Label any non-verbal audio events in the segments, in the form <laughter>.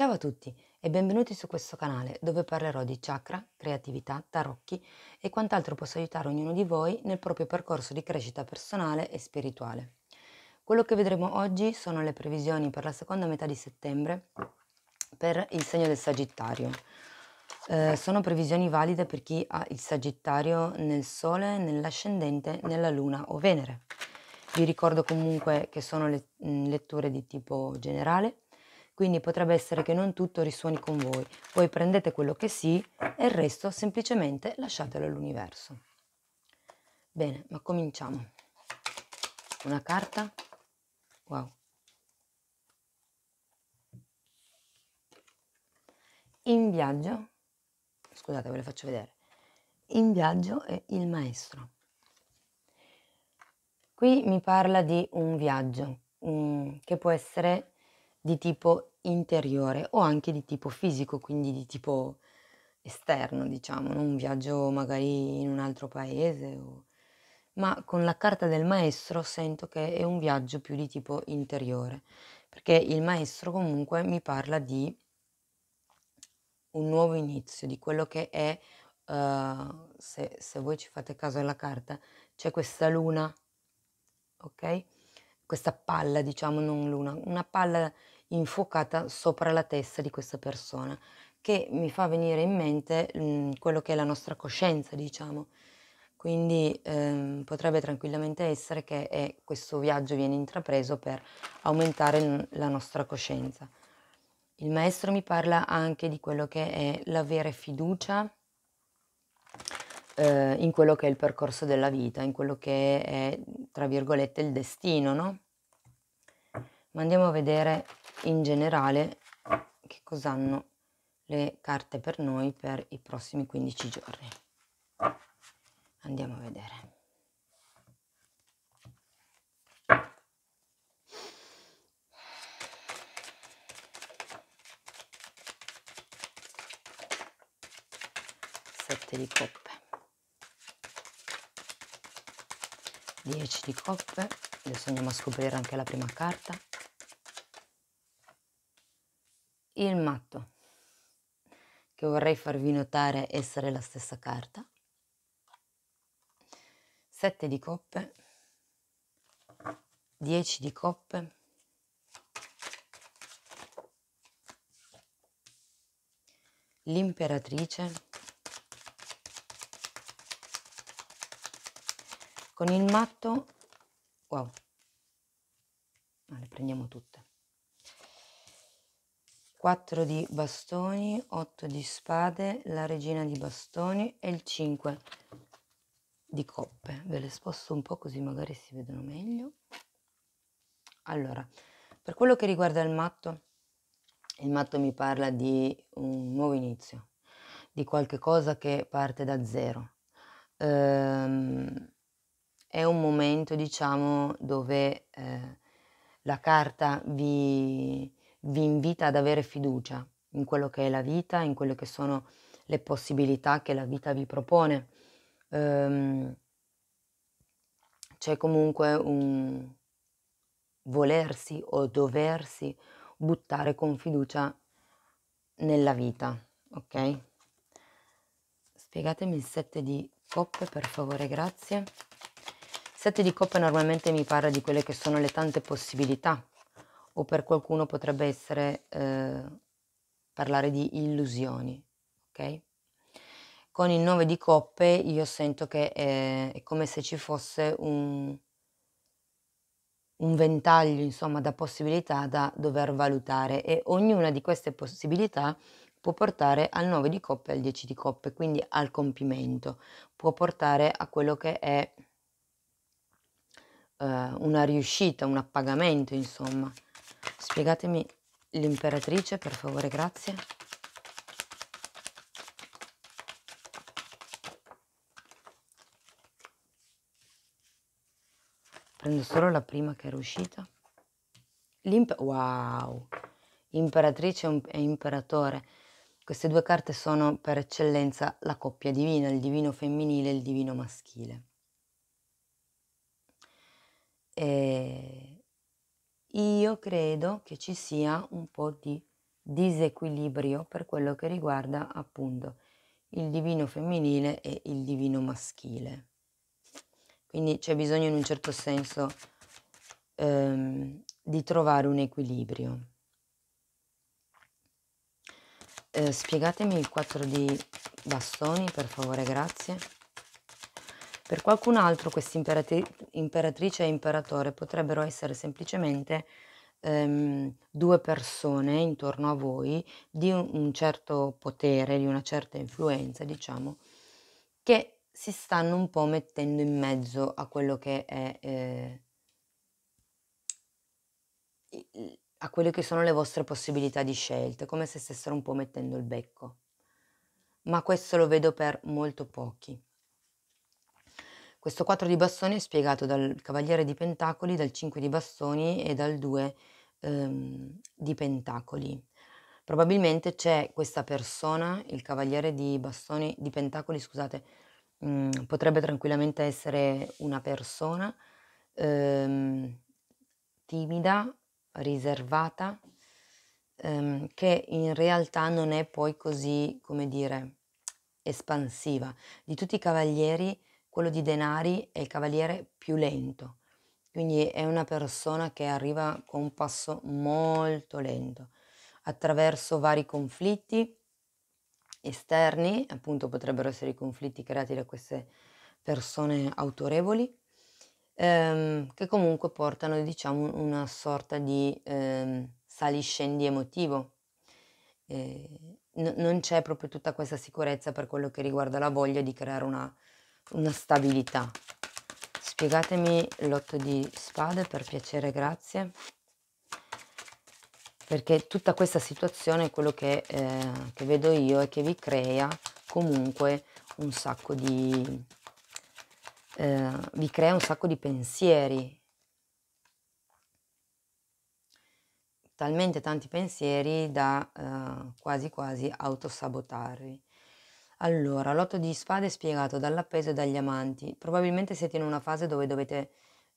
Ciao a tutti e benvenuti su questo canale dove parlerò di chakra, creatività, tarocchi e quant'altro possa aiutare ognuno di voi nel proprio percorso di crescita personale e spirituale. Quello che vedremo oggi sono le previsioni per la seconda metà di settembre per il segno del Sagittario. Eh, sono previsioni valide per chi ha il Sagittario nel Sole, nell'ascendente, nella Luna o Venere. Vi ricordo comunque che sono le, mh, mm, letture di tipo generale quindi potrebbe essere che non tutto risuoni con voi. Voi prendete quello che sì e il resto semplicemente lasciatelo all'universo. Bene, ma cominciamo. Una carta. Wow. In viaggio. Scusate, ve le faccio vedere. In viaggio è il maestro. Qui mi parla di un viaggio um, che può essere di tipo interiore o anche di tipo fisico, quindi di tipo esterno, diciamo, non un viaggio magari in un altro paese, o... ma con la carta del maestro sento che è un viaggio più di tipo interiore, perché il maestro comunque mi parla di un nuovo inizio, di quello che è, uh, se, se voi ci fate caso alla carta, c'è questa luna, ok? Questa palla, diciamo, non luna, una palla infuocata sopra la testa di questa persona, che mi fa venire in mente mh, mm, quello che è la nostra coscienza, diciamo. Quindi ehm, potrebbe tranquillamente essere che è, eh, questo viaggio viene intrapreso per aumentare mm, la nostra coscienza. Il maestro mi parla anche di quello che è l'avere fiducia eh, in quello che è il percorso della vita, in quello che è, tra virgolette, il destino, no? Ma andiamo a vedere in generale che cos'hanno le carte per noi per i prossimi 15 giorni. Andiamo a vedere. Sette di coppe. 10 di coppe. Adesso andiamo a scoprire anche la prima carta. il matto, che vorrei farvi notare essere la stessa carta, sette di coppe, 10 di coppe, l'imperatrice, con il matto, wow, ma le prendiamo tutte. 4 di bastoni, 8 di spade, la regina di bastoni e il 5 di coppe. Ve le sposto un po' così magari si vedono meglio. Allora, per quello che riguarda il matto, il matto mi parla di un nuovo inizio, di qualche cosa che parte da zero. Ehm, è un momento, diciamo, dove eh, la carta vi vi invita ad avere fiducia in quello che è la vita, in quelle che sono le possibilità che la vita vi propone. Um, c'è comunque un volersi o doversi buttare con fiducia nella vita, ok? Spiegatemi il sette di coppe per favore, grazie. Sette di coppe normalmente mi parla di quelle che sono le tante possibilità o per qualcuno potrebbe essere eh, parlare di illusioni, ok? Con il 9 di coppe io sento che è, eh, è come se ci fosse un, un ventaglio, insomma, da possibilità da dover valutare e ognuna di queste possibilità può portare al 9 di coppe e al 10 di coppe, quindi al compimento, può portare a quello che è eh, una riuscita, un appagamento, insomma. Spiegatemi l'imperatrice, per favore, grazie. Prendo solo la prima che era uscita. wow! Imperatrice e imperatore. Queste due carte sono per eccellenza la coppia divina, il divino femminile e il divino maschile. E io credo che ci sia un po' di disequilibrio per quello che riguarda appunto il divino femminile e il divino maschile. Quindi c'è bisogno in un certo senso ehm, di trovare un equilibrio. Eh, spiegatemi il 4 di bastoni, per favore, grazie. Per qualcun altro questa imperatrice e imperatore potrebbero essere semplicemente ehm, due persone intorno a voi di un certo potere, di una certa influenza, diciamo, che si stanno un po' mettendo in mezzo a quello che è... Eh, a quelle che sono le vostre possibilità di scelta, come se stessero un po' mettendo il becco. Ma questo lo vedo per molto pochi. Questo 4 di bastoni è spiegato dal Cavaliere di Pentacoli, dal 5 di bastoni e dal 2 ehm, di Pentacoli. Probabilmente c'è questa persona, il Cavaliere di bastoni, di Pentacoli, scusate, mh, mm, potrebbe tranquillamente essere una persona ehm, timida, riservata, ehm, che in realtà non è poi così, come dire, espansiva. Di tutti i cavalieri quello di Denari è il cavaliere più lento, quindi è una persona che arriva con un passo molto lento attraverso vari conflitti esterni, appunto potrebbero essere i conflitti creati da queste persone autorevoli, ehm, che comunque portano diciamo una sorta di ehm, saliscendi emotivo. Eh, n- non c'è proprio tutta questa sicurezza per quello che riguarda la voglia di creare una una stabilità. Spiegatemi l'otto di spade per piacere, grazie. Perché tutta questa situazione, quello che, eh, che vedo io, è che vi crea comunque un sacco di... Eh, vi crea un sacco di pensieri. Talmente tanti pensieri da eh, quasi quasi autosabotarvi allora, l'otto di spade è spiegato dall'appeso e dagli amanti. Probabilmente siete in una fase dove dovete,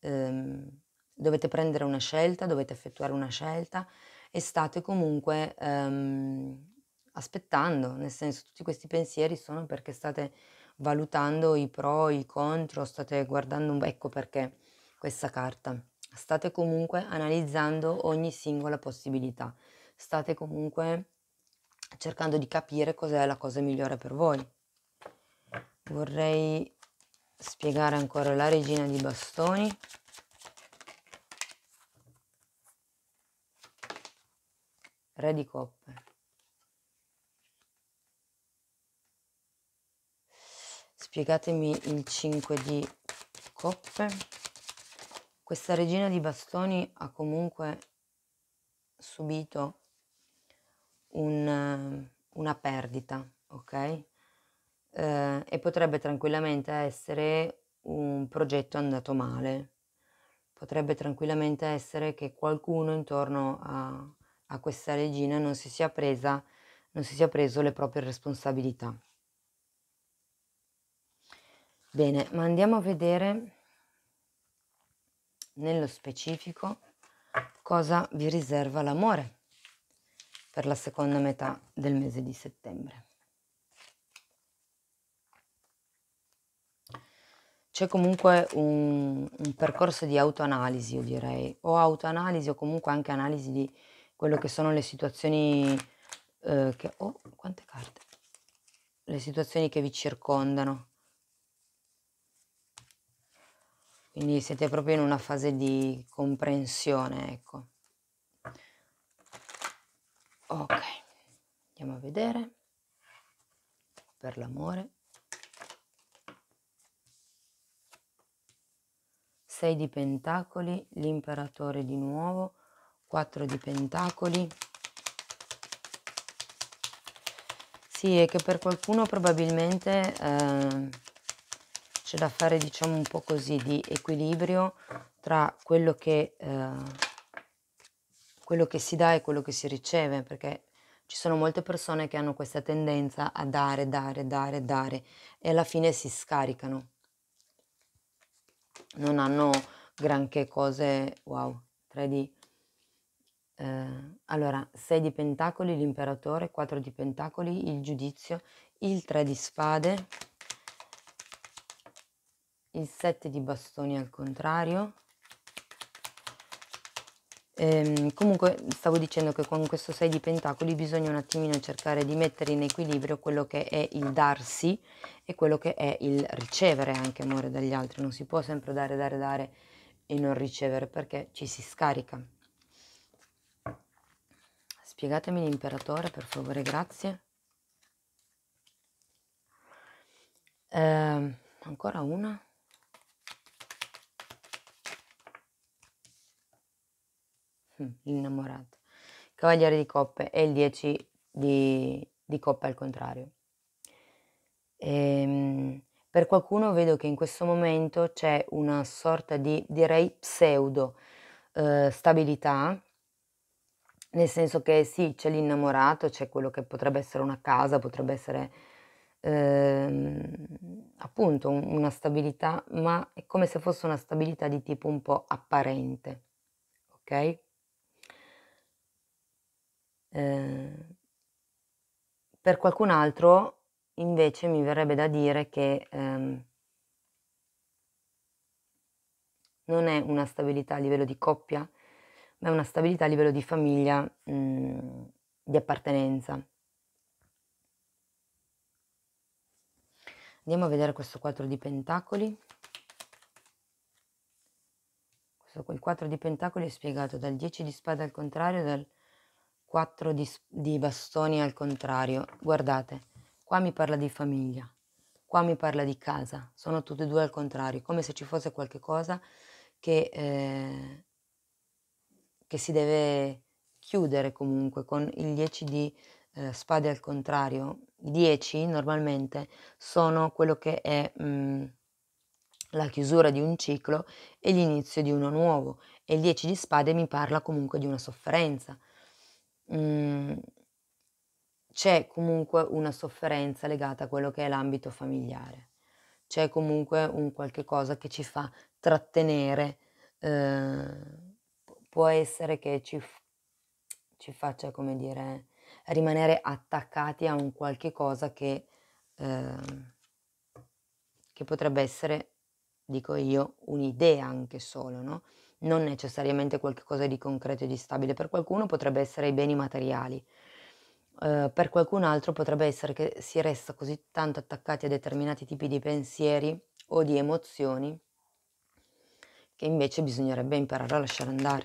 ehm, dovete prendere una scelta, dovete effettuare una scelta e state comunque ehm, aspettando, nel senso tutti questi pensieri sono perché state valutando i pro, i contro, state guardando un ecco perché questa carta. State comunque analizzando ogni singola possibilità, state comunque cercando di capire cos'è la cosa migliore per voi. Vorrei spiegare ancora la regina di bastoni. Re di coppe. Spiegatemi il 5 di coppe. Questa regina di bastoni ha comunque subito un, eh, una perdita, ok? Eh, e potrebbe tranquillamente essere un progetto andato male, potrebbe tranquillamente essere che qualcuno intorno a, a questa regina non si sia presa, non si sia preso le proprie responsabilità. Bene, ma andiamo a vedere nello specifico cosa vi riserva l'amore per la seconda metà del mese di settembre. C'è comunque un, un percorso di autoanalisi, io direi, o autoanalisi o comunque anche analisi di quello che sono le situazioni eh, che... Oh, quante carte! Le situazioni che vi circondano. Quindi siete proprio in una fase di comprensione, ecco ok andiamo a vedere per l'amore 6 di pentacoli l'imperatore di nuovo 4 di pentacoli sì è che per qualcuno probabilmente eh, c'è da fare diciamo un po' così di equilibrio tra quello che eh, quello che si dà e quello che si riceve, perché ci sono molte persone che hanno questa tendenza a dare, dare, dare, dare e alla fine si scaricano. Non hanno granché cose, wow, 3D. Eh, allora, 6 di pentacoli l'imperatore, 4 di pentacoli il giudizio, il 3 di spade, il 7 di bastoni al contrario, Ehm, comunque stavo dicendo che con questo 6 di pentacoli bisogna un attimino cercare di mettere in equilibrio quello che è il darsi e quello che è il ricevere anche amore dagli altri. Non si può sempre dare, dare, dare e non ricevere perché ci si scarica. Spiegatemi l'imperatore per favore, grazie. Ehm, ancora una. l'innamorato. Mm, Cavaliere di coppe e il 10 di, di coppe al contrario. E, ehm, per qualcuno vedo che in questo momento c'è una sorta di, direi, pseudo eh, stabilità, nel senso che sì, c'è l'innamorato, c'è quello che potrebbe essere una casa, potrebbe essere eh, appunto una stabilità, ma è come se fosse una stabilità di tipo un po' apparente, ok? Ehm, per qualcun altro invece mi verrebbe da dire che ehm, non è una stabilità a livello di coppia, ma è una stabilità a livello di famiglia, mh, mhmm, di appartenenza. Andiamo a vedere questo 4 di pentacoli. Questo, il 4 di pentacoli è spiegato dal 10 di spada al contrario, dal quattro di, di bastoni al contrario. Guardate, qua mi parla di famiglia, qua mi parla di casa, sono tutti e due al contrario, come se ci fosse qualche cosa che, eh, che si deve chiudere comunque con il 10 di eh, spade al contrario. I 10 normalmente sono quello che è mh, mm, la chiusura di un ciclo e l'inizio di uno nuovo e il 10 di spade mi parla comunque di una sofferenza, Mhmm, c'è comunque una sofferenza legata a quello che è l'ambito familiare, c'è comunque un qualche cosa che ci fa trattenere, eh, può essere che ci, ci, faccia, come dire, rimanere attaccati a un qualche cosa che, eh, che potrebbe essere, dico io, un'idea anche solo, no? non necessariamente qualcosa di concreto e di stabile, per qualcuno potrebbe essere i beni materiali, eh, per qualcun altro potrebbe essere che si resta così tanto attaccati a determinati tipi di pensieri o di emozioni che invece bisognerebbe imparare a lasciare andare.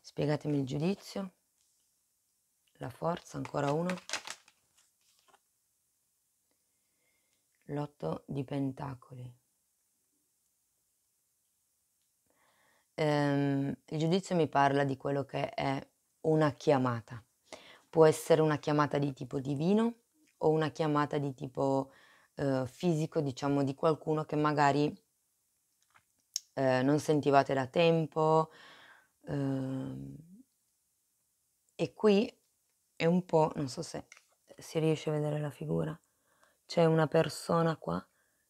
Spiegatemi il giudizio, la forza, ancora uno. L'otto di pentacoli. ehm, il giudizio mi parla di quello che è una chiamata. Può essere una chiamata di tipo divino o una chiamata di tipo eh, fisico, diciamo, di qualcuno che magari eh, non sentivate da tempo. Ehm, e qui è un po', non so se si riesce a vedere la figura, c'è una persona qua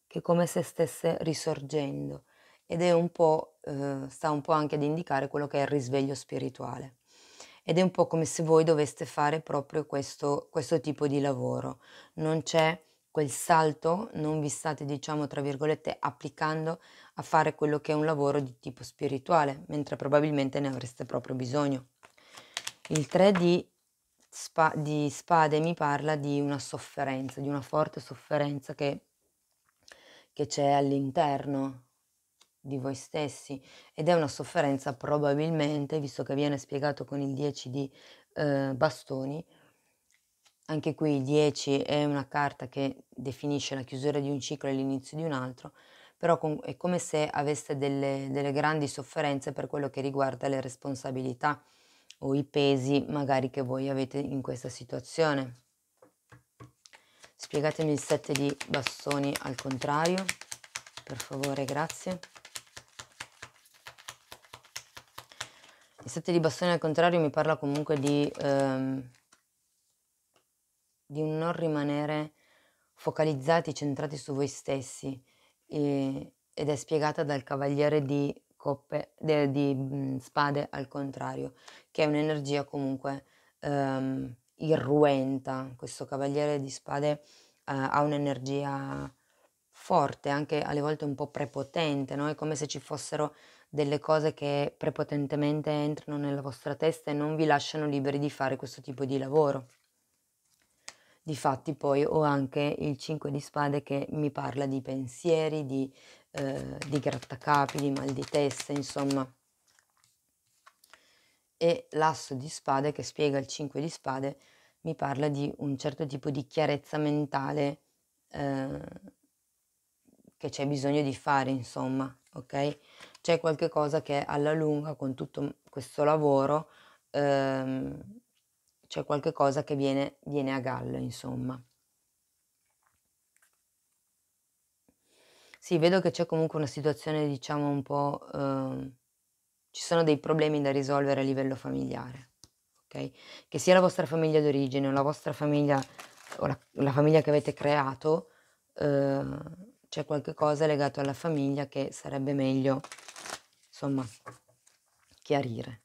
che come se stesse risorgendo, ed è un po', eh, sta un po' anche ad indicare quello che è il risveglio spirituale. Ed è un po' come se voi doveste fare proprio questo, questo tipo di lavoro. Non c'è quel salto, non vi state, diciamo, tra virgolette, applicando a fare quello che è un lavoro di tipo spirituale, mentre probabilmente ne avreste proprio bisogno. Il 3 di, spa, di spade mi parla di una sofferenza, di una forte sofferenza che, che c'è all'interno di voi stessi ed è una sofferenza probabilmente, visto che viene spiegato con il 10 di eh, bastoni, anche qui il 10 è una carta che definisce la chiusura di un ciclo e l'inizio di un altro, però con, è come se aveste delle, delle grandi sofferenze per quello che riguarda le responsabilità o i pesi magari che voi avete in questa situazione. Spiegatemi il 7 di bastoni al contrario, per favore, grazie. Il 7 di bastone al contrario mi parla comunque di, ehm, di non rimanere focalizzati, centrati su voi stessi e, ed è spiegata dal cavaliere di, coppe, de, di mh, mm, spade al contrario, che è un'energia comunque ehm, irruenta. Questo cavaliere di spade eh, ha un'energia forte, anche alle volte un po' prepotente, no? è come se ci fossero delle cose che prepotentemente entrano nella vostra testa e non vi lasciano liberi di fare questo tipo di lavoro. Difatti poi ho anche il 5 di spade che mi parla di pensieri, di, eh, di grattacapi, di mal di testa, insomma. E l'asso di spade che spiega il 5 di spade mi parla di un certo tipo di chiarezza mentale eh, che c'è bisogno di fare, insomma, ok? c'è qualcosa che alla lunga con tutto questo lavoro ehm, c'è qualcosa che viene, viene a gallo, insomma. Sì, vedo che c'è comunque una situazione, diciamo, un po'... Eh, ci sono dei problemi da risolvere a livello familiare, ok? Che sia la vostra famiglia d'origine o la vostra famiglia, o la, la famiglia che avete creato, eh, c'è qualche cosa legato alla famiglia che sarebbe meglio insomma, chiarire.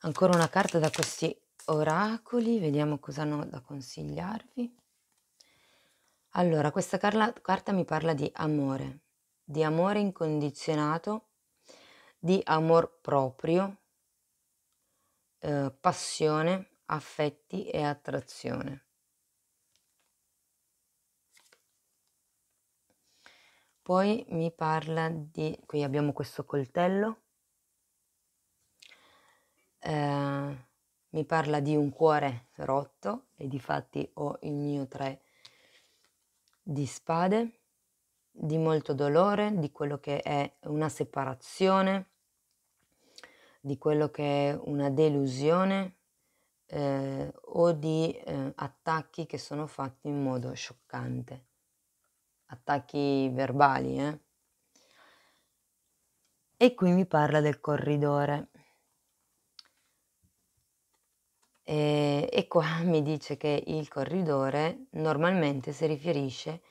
Ancora una carta da questi oracoli, vediamo cosa hanno da consigliarvi. Allora, questa carla, carta mi parla di amore, di amore incondizionato, di amor proprio, eh, passione, affetti e attrazione. Poi mi parla di... qui abbiamo questo coltello. Eh, mi parla di un cuore rotto e di fatti ho il mio tre di spade, di molto dolore, di quello che è una separazione, di quello che è una delusione eh, o di eh, attacchi che sono fatti in modo scioccante attacchi verbali. Eh? E qui mi parla del corridore. E, e qua <laughs> mi dice che il corridore normalmente si riferisce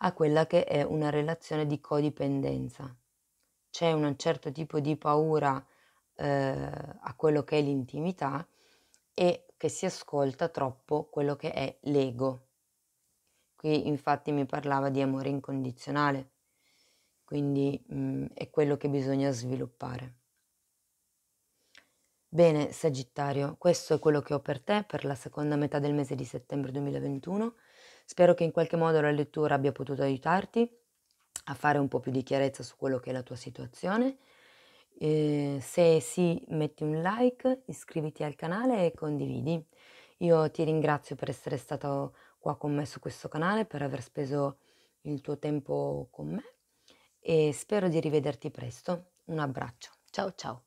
a quella che è una relazione di codipendenza. C'è un certo tipo di paura eh, a quello che è l'intimità e che si ascolta troppo quello che è l'ego. Qui infatti mi parlava di amore incondizionale, quindi mh, mm, è quello che bisogna sviluppare. Bene, Sagittario, questo è quello che ho per te per la seconda metà del mese di settembre 2021. Spero che in qualche modo la lettura abbia potuto aiutarti a fare un po' più di chiarezza su quello che è la tua situazione. Eh, se sì, metti un like, iscriviti al canale e condividi. Io ti ringrazio per essere stato qua con me su questo canale, per aver speso il tuo tempo con me e spero di rivederti presto. Un abbraccio, ciao ciao!